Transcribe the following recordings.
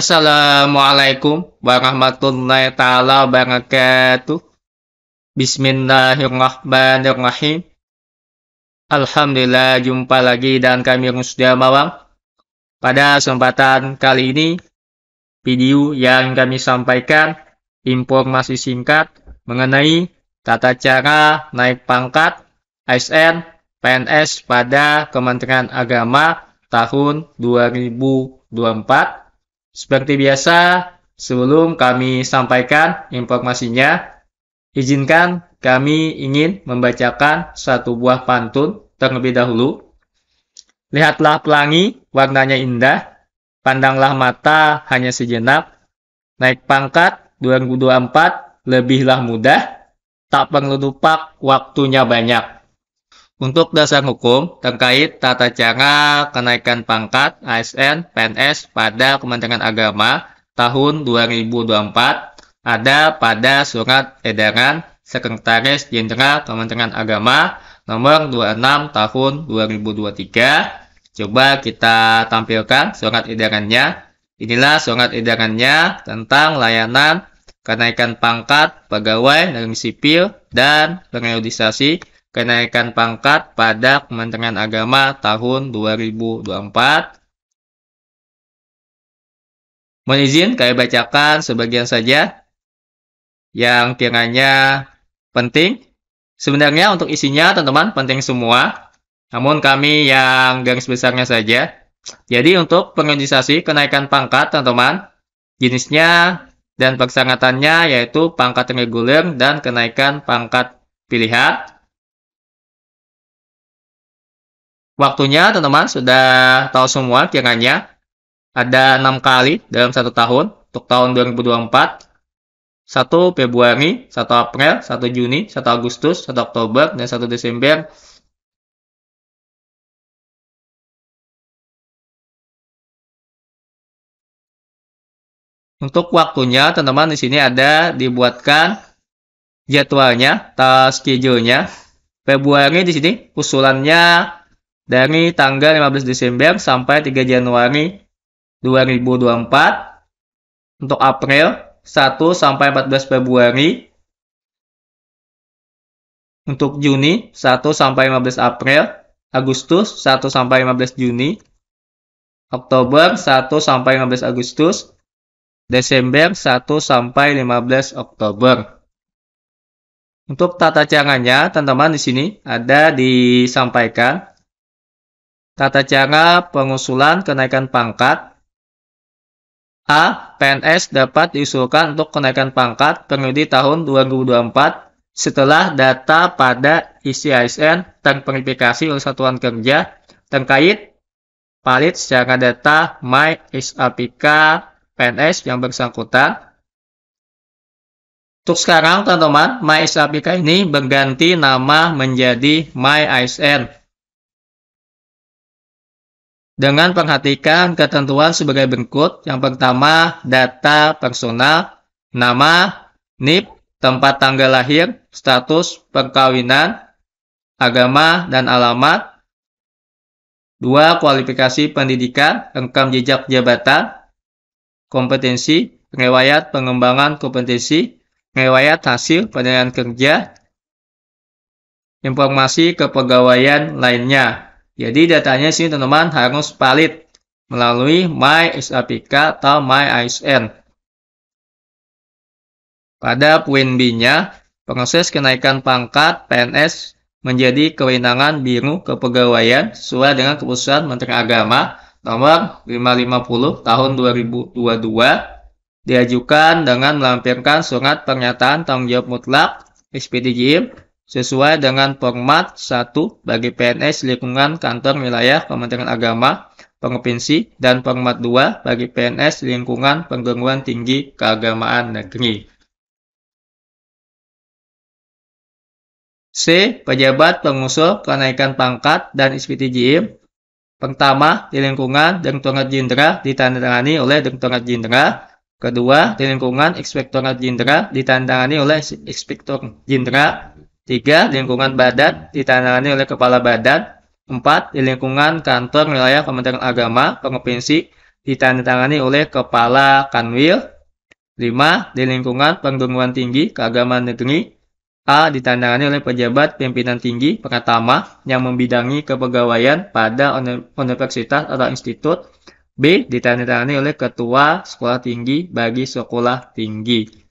Assalamualaikum warahmatullahi taala wabarakatuh. Bismillahirrahmanirrahim. Alhamdulillah jumpa lagi dan kami sudah Mawang. Pada kesempatan kali ini, video yang kami sampaikan informasi singkat mengenai tata cara naik pangkat ASN PNS pada Kementerian Agama tahun 2024 seperti biasa, sebelum kami sampaikan informasinya, izinkan kami ingin membacakan satu buah pantun terlebih dahulu. Lihatlah pelangi, warnanya indah. Pandanglah mata hanya sejenak. Naik pangkat 2024, lebihlah mudah. Tak perlu lupa, waktunya banyak. Untuk dasar hukum terkait tata cara kenaikan pangkat ASN PNS pada Kementerian Agama tahun 2024 ada pada Surat Edaran Sekretaris Jenderal Kementerian Agama nomor 26 tahun 2023. Coba kita tampilkan surat edarannya. Inilah surat edarannya tentang layanan kenaikan pangkat pegawai negeri sipil dan periodisasi kenaikan pangkat pada Kementerian Agama tahun 2024. Mohon izin kami bacakan sebagian saja yang kiranya penting. Sebenarnya untuk isinya teman-teman penting semua, namun kami yang garis besarnya saja. Jadi untuk periodisasi kenaikan pangkat teman-teman, jenisnya dan persangatannya yaitu pangkat reguler dan kenaikan pangkat pilihan. Waktunya teman-teman sudah tahu semua kiranya. Ada enam kali dalam satu tahun untuk tahun 2024. 1 Februari, 1 April, 1 Juni, 1 Agustus, 1 Oktober, dan 1 Desember Untuk waktunya, teman-teman di sini ada dibuatkan jadwalnya, tas schedule-nya. Februari di sini usulannya dari tanggal 15 Desember sampai 3 Januari 2024. Untuk April 1 sampai 14 Februari. Untuk Juni 1 sampai 15 April, Agustus 1 sampai 15 Juni, Oktober 1 sampai 15 Agustus, Desember 1 sampai 15 Oktober. Untuk tata caranya, teman-teman di sini ada disampaikan Tata cara pengusulan kenaikan pangkat A. PNS dapat diusulkan untuk kenaikan pangkat periode tahun 2024 setelah data pada isi e ASN dan verifikasi oleh Satuan Kerja terkait valid secara data My SAPK PNS yang bersangkutan. Untuk sekarang, teman-teman, My SAPK ini berganti nama menjadi My ASN dengan perhatikan ketentuan sebagai berikut. Yang pertama, data personal, nama, NIP, tempat tanggal lahir, status perkawinan, agama, dan alamat. Dua, kualifikasi pendidikan, rekam jejak jabatan, kompetensi, riwayat pengembangan kompetensi, riwayat hasil penilaian kerja, informasi kepegawaian lainnya. Jadi datanya sih teman-teman harus valid melalui My SAPK atau My MyISN. Pada poin B-nya, proses kenaikan pangkat PNS menjadi kewenangan biru Kepegawaian sesuai dengan keputusan Menteri Agama nomor 550 tahun 2022 diajukan dengan melampirkan surat pernyataan tanggung jawab mutlak SPDJ sesuai dengan format 1 bagi PNS lingkungan kantor wilayah Kementerian Agama Provinsi dan format 2 bagi PNS lingkungan perguruan tinggi keagamaan negeri. C. Pejabat pengusul kenaikan pangkat dan SPTJM Pertama, di lingkungan Direktorat Jindra ditandatangani oleh Direktorat Jindra. Kedua, di lingkungan Inspektorat Jindra ditandatangani oleh Inspektor Jindra. 3. Lingkungan badan ditandangani oleh kepala badan. 4. Di lingkungan kantor wilayah Kementerian Agama, Provinsi ditandatangani oleh Kepala Kanwil. 5. Di lingkungan perguruan tinggi keagamaan negeri, A. Ditandangani oleh pejabat pimpinan tinggi pertama yang membidangi kepegawaian pada universitas atau institut. B. Ditandatangani oleh ketua sekolah tinggi bagi sekolah tinggi.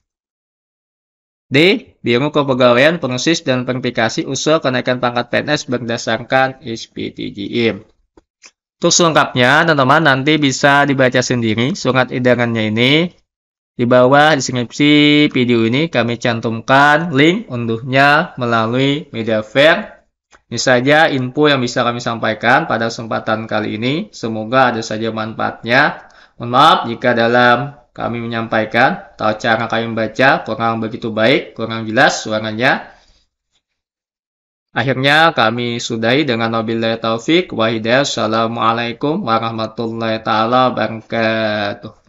D. Biomu Kepegawaian pengusis, dan Verifikasi Usul Kenaikan Pangkat PNS berdasarkan TGM. Untuk selengkapnya, teman-teman nanti bisa dibaca sendiri surat edarannya ini. Di bawah deskripsi video ini kami cantumkan link unduhnya melalui media fair. Ini saja info yang bisa kami sampaikan pada kesempatan kali ini. Semoga ada saja manfaatnya. Mohon maaf jika dalam kami menyampaikan atau cara kami membaca kurang begitu baik, kurang jelas suaranya. Akhirnya kami sudahi dengan wabillahi taufik wa hidayah. Assalamualaikum warahmatullahi taala wabarakatuh.